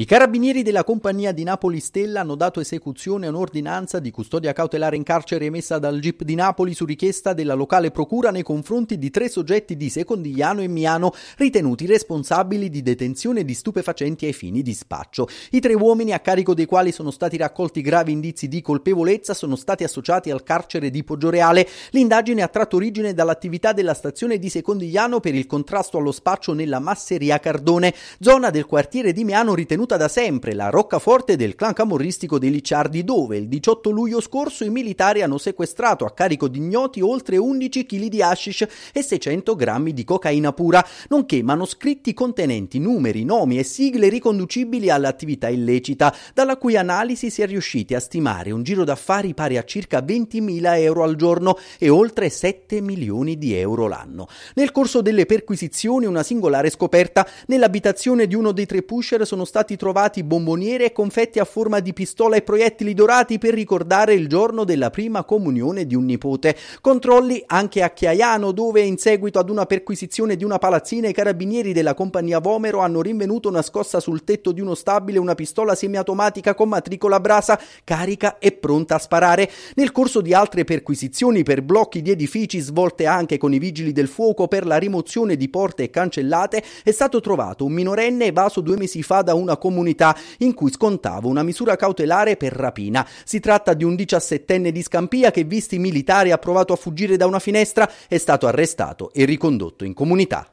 I carabinieri della compagnia di Napoli Stella hanno dato esecuzione a un'ordinanza di custodia cautelare in carcere emessa dal GIP di Napoli su richiesta della locale procura nei confronti di tre soggetti di Secondigliano e Miano ritenuti responsabili di detenzione di stupefacenti ai fini di spaccio. I tre uomini a carico dei quali sono stati raccolti gravi indizi di colpevolezza sono stati associati al carcere di Poggioreale. L'indagine ha tratto origine dall'attività della stazione di Secondigliano per il contrasto allo spaccio nella masseria Cardone, zona del quartiere di Miano ritenuta tenuta da sempre la roccaforte del clan camorristico dei Licciardi dove il 18 luglio scorso i militari hanno sequestrato a carico di ignoti oltre 11 kg di hashish e 600 grammi di cocaina pura, nonché manoscritti contenenti numeri, nomi e sigle riconducibili all'attività illecita, dalla cui analisi si è riusciti a stimare un giro d'affari pari a circa 20.000 euro al giorno e oltre 7 milioni di euro l'anno. Nel corso delle perquisizioni una singolare scoperta, nell'abitazione di uno dei tre pusher sono stati ritrovati bomboniere e confetti a forma di pistola e proiettili dorati per ricordare il giorno della prima comunione di un nipote. Controlli anche a Chiaiano, dove in seguito ad una perquisizione di una palazzina i carabinieri della compagnia Vomero hanno rinvenuto nascosta sul tetto di uno stabile una pistola semiautomatica con matricola brasa carica e pronta a sparare. Nel corso di altre perquisizioni per blocchi di edifici svolte anche con i vigili del fuoco per la rimozione di porte cancellate è stato trovato un minorenne evaso due mesi fa da una compagnia comunità in cui scontava una misura cautelare per rapina. Si tratta di un 17enne di Scampia che, visti militari, ha provato a fuggire da una finestra, è stato arrestato e ricondotto in comunità.